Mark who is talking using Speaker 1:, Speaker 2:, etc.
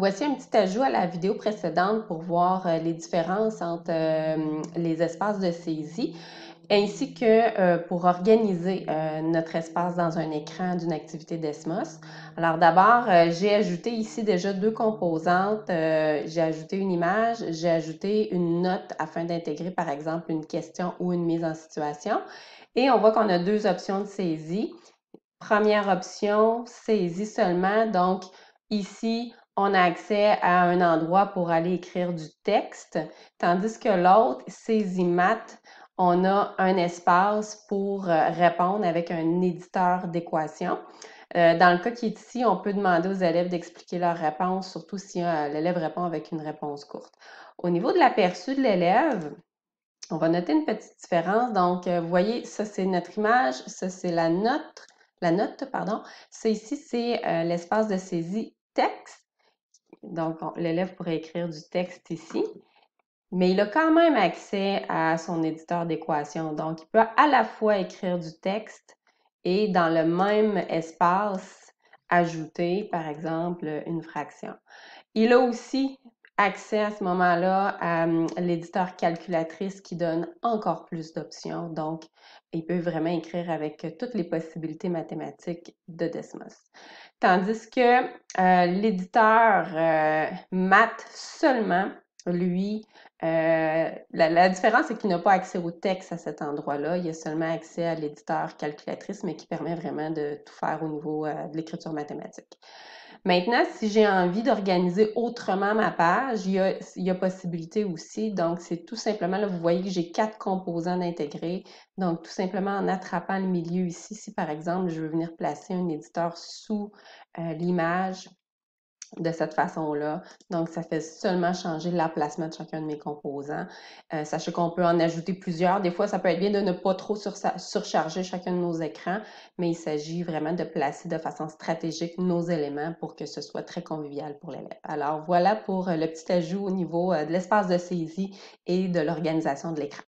Speaker 1: Voici un petit ajout à la vidéo précédente pour voir euh, les différences entre euh, les espaces de saisie ainsi que euh, pour organiser notre espace dans un écran d'une activité d'ESMOS. Alors d'abord, j'ai ajouté ici déjà deux composantes. j'ai ajouté une image, j'ai ajouté une note afin d'intégrer par exemple une question ou une mise en situation. Et on voit qu'on a deux options de saisie. Première option, saisie seulement. Donc ici, on a accès à un endroit pour aller écrire du texte, tandis que l'autre, saisie mat, on a un espace pour euh, répondre avec un éditeur d'équation. Euh, dans le cas qui est ici, on peut demander aux élèves d'expliquer leur réponse, surtout si euh, l'élève répond avec une réponse courte. Au niveau de l'aperçu de l'élève, on va noter une petite différence. Donc, vous voyez, ça c'est notre image, ça c'est la note, la note, pardon. Ça ici, c'est l'espace de saisie texte. Donc, l'élève pourrait écrire du texte ici, mais il a quand même accès à son éditeur d'équation. Donc, il peut à la fois écrire du texte et dans le même espace ajouter, par exemple, une fraction. Il a aussi accès à ce moment-là à hum, l'éditeur calculatrice qui donne encore plus d'options. Donc, il peut vraiment écrire avec euh, toutes les possibilités mathématiques de Desmos. Tandis que euh, l'éditeur euh, math seulement, lui, la, la, différence, c'est qu'il n'a pas accès au texte à cet endroit-là. Il a seulement accès à l'éditeur calculatrice, mais qui permet vraiment de tout faire au niveau de l'écriture mathématique. Maintenant, si j'ai envie d'organiser autrement ma page, il y a, possibilité aussi. Donc, c'est tout simplement, là, vous voyez que j'ai quatre composants intégrés. Donc, tout simplement en attrapant le milieu ici, si par exemple, je veux venir placer un éditeur sous euh, l'image, de cette façon-là. Donc, ça fait seulement changer l'emplacement de chacun de mes composants. Euh, sachez qu'on peut en ajouter plusieurs. Des fois, ça peut être bien de ne pas trop surcharger chacun de nos écrans, mais il s'agit vraiment de placer de façon stratégique nos éléments pour que ce soit très convivial pour l'élève. Alors, voilà pour euh, le petit ajout au niveau euh, de l'espace de saisie et de l'organisation de l'écran.